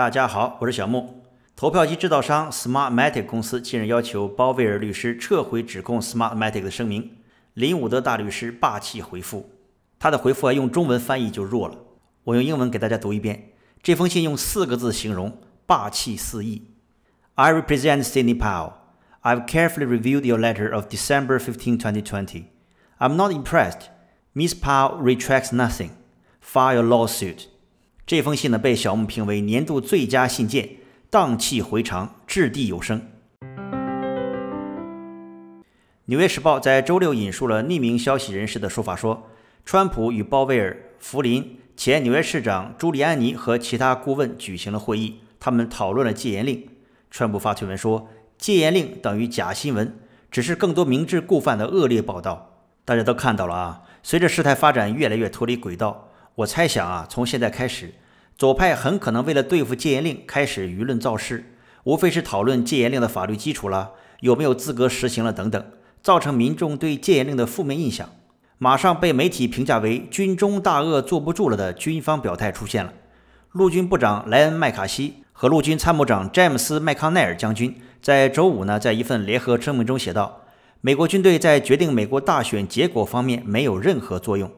大家好，我是小木。投票机制造商 Smartmatic 公司近日要求鲍威尔律师撤回指控 Smartmatic 的声明。林伍德大律师霸气回复，他的回复啊用中文翻译就弱了，我用英文给大家读一遍。这封信用四个字形容：霸气四溢。I represent Sydney Powell. I've carefully reviewed your letter of December 15, 2020. I'm not impressed. Miss Powell retracts nothing. File a lawsuit. 这封信呢，被小木评为年度最佳信件，荡气回肠，掷地有声。《纽约时报》在周六引述了匿名消息人士的说法，说川普与鲍威尔、福林、前纽约市长朱利安尼和其他顾问举行了会议，他们讨论了戒严令。川普发推文说：“戒严令等于假新闻，只是更多明知故犯的恶劣报道。”大家都看到了啊，随着事态发展，越来越脱离轨道。我猜想啊，从现在开始，左派很可能为了对付戒严令，开始舆论造势，无非是讨论戒严令的法律基础了，有没有资格实行了等等，造成民众对戒严令的负面印象。马上被媒体评价为“军中大鳄坐不住了”的军方表态出现了。陆军部长莱恩·麦卡锡和陆军参谋长詹姆斯·麦康奈尔将军在周五呢，在一份联合声明中写道：“美国军队在决定美国大选结果方面没有任何作用。”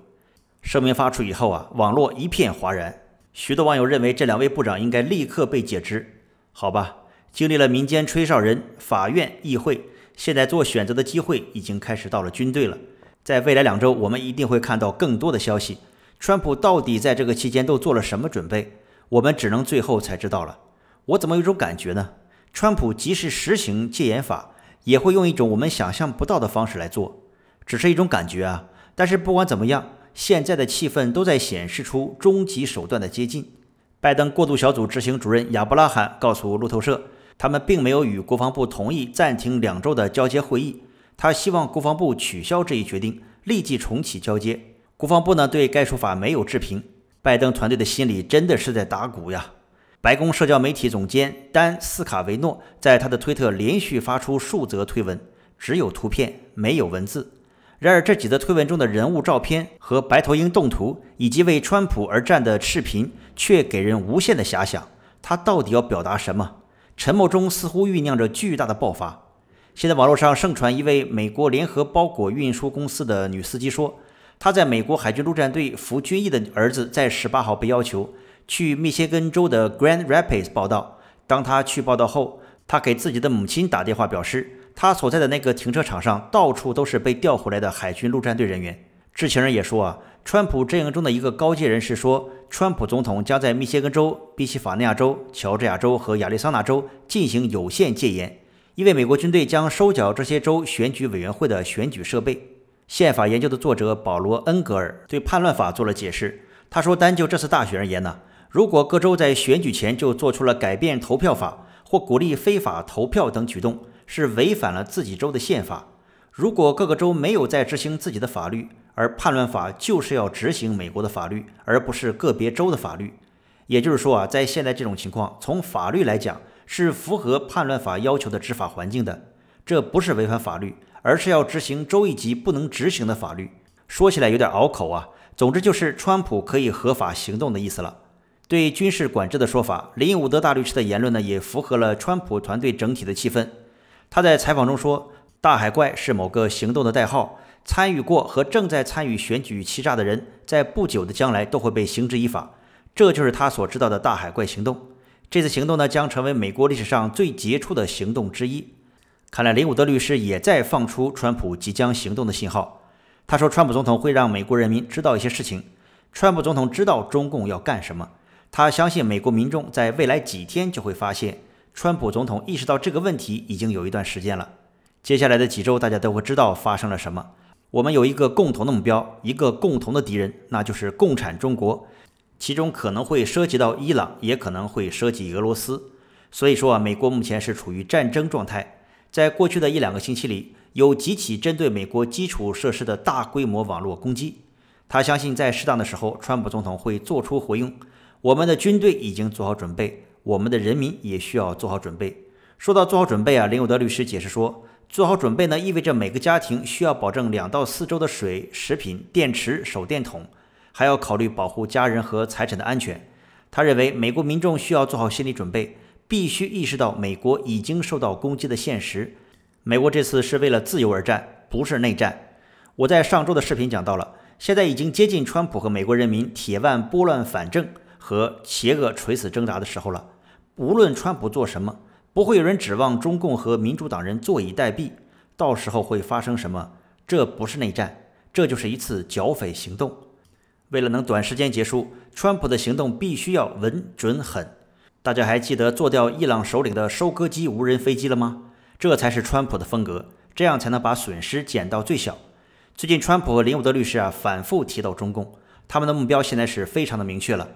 声明发出以后啊，网络一片哗然。许多网友认为这两位部长应该立刻被解职。好吧，经历了民间吹哨人、法院、议会，现在做选择的机会已经开始到了军队了。在未来两周，我们一定会看到更多的消息。川普到底在这个期间都做了什么准备？我们只能最后才知道了。我怎么有种感觉呢？川普即使实行戒严法，也会用一种我们想象不到的方式来做。只是一种感觉啊。但是不管怎么样。现在的气氛都在显示出终极手段的接近。拜登过渡小组执行主任亚伯拉罕告诉路透社，他们并没有与国防部同意暂停两周的交接会议。他希望国防部取消这一决定，立即重启交接。国防部呢，对该说法没有置评。拜登团队的心里真的是在打鼓呀。白宫社交媒体总监丹·斯卡维诺在他的推特连续发出数则推文，只有图片，没有文字。然而，这几则推文中的人物照片、和白头鹰动图，以及为川普而战的视频，却给人无限的遐想。他到底要表达什么？沉默中似乎酝酿着巨大的爆发。现在网络上盛传一位美国联合包裹运输公司的女司机说，她在美国海军陆战队服军役的儿子在十八号被要求去密歇根州的 Grand Rapids 报道。当他去报道后，他给自己的母亲打电话表示。他所在的那个停车场上到处都是被调回来的海军陆战队人员。知情人也说啊，川普阵营中的一个高阶人士说，川普总统将在密歇根州、宾夕法尼亚州、乔治亚州和亚利桑那州进行有限戒严，因为美国军队将收缴这些州选举委员会的选举设备。宪法研究的作者保罗·恩格尔对叛乱法做了解释。他说，单就这次大选而言呢，如果各州在选举前就做出了改变投票法或鼓励非法投票等举动。是违反了自己州的宪法。如果各个州没有在执行自己的法律，而叛乱法就是要执行美国的法律，而不是个别州的法律。也就是说啊，在现在这种情况，从法律来讲是符合叛乱法要求的执法环境的。这不是违反法律，而是要执行州一级不能执行的法律。说起来有点拗口啊。总之就是川普可以合法行动的意思了。对军事管制的说法，林伍德大律师的言论呢，也符合了川普团队整体的气氛。他在采访中说：“大海怪是某个行动的代号，参与过和正在参与选举欺诈的人，在不久的将来都会被绳之以法。”这就是他所知道的“大海怪行动”。这次行动呢，将成为美国历史上最杰出的行动之一。看来林伍德律师也在放出川普即将行动的信号。他说：“川普总统会让美国人民知道一些事情。川普总统知道中共要干什么，他相信美国民众在未来几天就会发现。”川普总统意识到这个问题已经有一段时间了。接下来的几周，大家都会知道发生了什么。我们有一个共同的目标，一个共同的敌人，那就是共产中国。其中可能会涉及到伊朗，也可能会涉及俄罗斯。所以说啊，美国目前是处于战争状态。在过去的一两个星期里，有几起针对美国基础设施的大规模网络攻击。他相信，在适当的时候，川普总统会做出回应。我们的军队已经做好准备。我们的人民也需要做好准备。说到做好准备啊，林有德律师解释说，做好准备呢，意味着每个家庭需要保证两到四周的水、食品、电池、手电筒，还要考虑保护家人和财产的安全。他认为，美国民众需要做好心理准备，必须意识到美国已经受到攻击的现实。美国这次是为了自由而战，不是内战。我在上周的视频讲到了，现在已经接近川普和美国人民铁腕拨乱反正和邪恶垂死挣扎的时候了。无论川普做什么，不会有人指望中共和民主党人坐以待毙。到时候会发生什么？这不是内战，这就是一次剿匪行动。为了能短时间结束，川普的行动必须要稳准狠。大家还记得做掉伊朗首领的收割机无人飞机了吗？这才是川普的风格，这样才能把损失减到最小。最近，川普和林伍德律师啊反复提到中共，他们的目标现在是非常的明确了。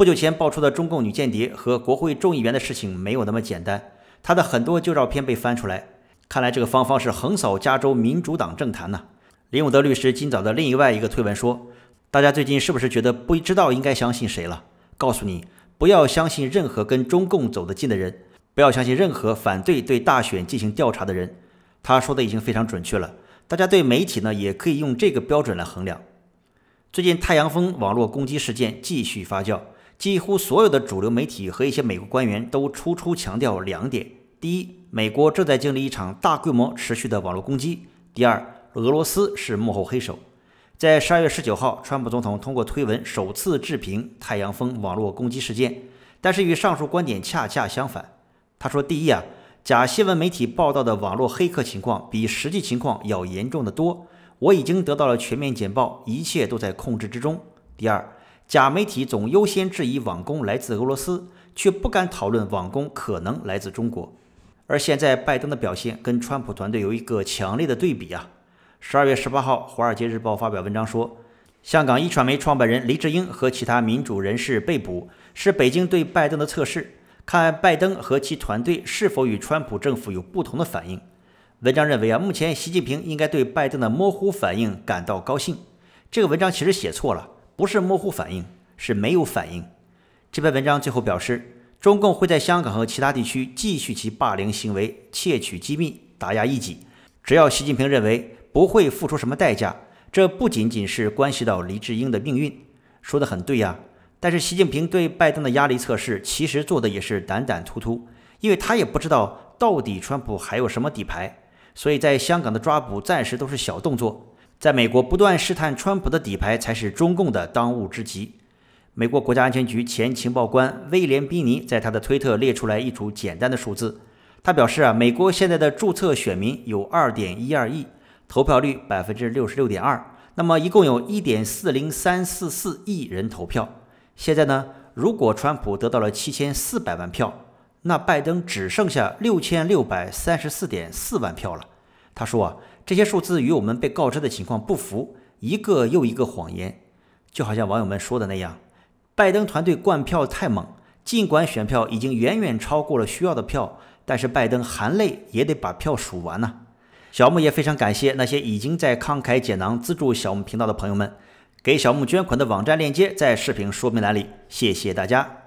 不久前爆出的中共女间谍和国会众议员的事情没有那么简单，她的很多旧照片被翻出来，看来这个芳芳是横扫加州民主党政坛呢。林伍德律师今早的另外一个推文说，大家最近是不是觉得不知道应该相信谁了？告诉你，不要相信任何跟中共走得近的人，不要相信任何反对对大选进行调查的人。他说的已经非常准确了，大家对媒体呢也可以用这个标准来衡量。最近太阳风网络攻击事件继续发酵。几乎所有的主流媒体和一些美国官员都处处强调两点：第一，美国正在经历一场大规模、持续的网络攻击；第二，俄罗斯是幕后黑手。在十二月十九号，川普总统通过推文首次置评太阳风网络攻击事件，但是与上述观点恰恰相反。他说：第一啊，假新闻媒体报道的网络黑客情况比实际情况要严重的多。我已经得到了全面简报，一切都在控制之中。第二。假媒体总优先质疑网工来自俄罗斯，却不敢讨论网工可能来自中国。而现在拜登的表现跟川普团队有一个强烈的对比啊！十二月十八号，《华尔街日报》发表文章说，香港一传媒创办人黎智英和其他民主人士被捕，是北京对拜登的测试，看拜登和其团队是否与川普政府有不同的反应。文章认为啊，目前习近平应该对拜登的模糊反应感到高兴。这个文章其实写错了。不是模糊反应，是没有反应。这篇文章最后表示，中共会在香港和其他地区继续其霸凌行为、窃取机密、打压异己。只要习近平认为不会付出什么代价，这不仅仅是关系到黎智英的命运。说的很对呀，但是习近平对拜登的压力测试其实做的也是胆胆突突，因为他也不知道到底川普还有什么底牌，所以在香港的抓捕暂时都是小动作。在美国不断试探川普的底牌，才是中共的当务之急。美国国家安全局前情报官威廉·宾尼在他的推特列出来一组简单的数字。他表示啊，美国现在的注册选民有二点一二亿，投票率百分之六十六点二，那么一共有一点四零三四四亿人投票。现在呢，如果川普得到了七千四百万票，那拜登只剩下六千六百三十四点四万票了。他说啊，这些数字与我们被告知的情况不符，一个又一个谎言，就好像网友们说的那样，拜登团队灌票太猛，尽管选票已经远远超过了需要的票，但是拜登含泪也得把票数完呐。小木也非常感谢那些已经在慷慨解囊资助小木频道的朋友们，给小木捐款的网站链接在视频说明栏里，谢谢大家。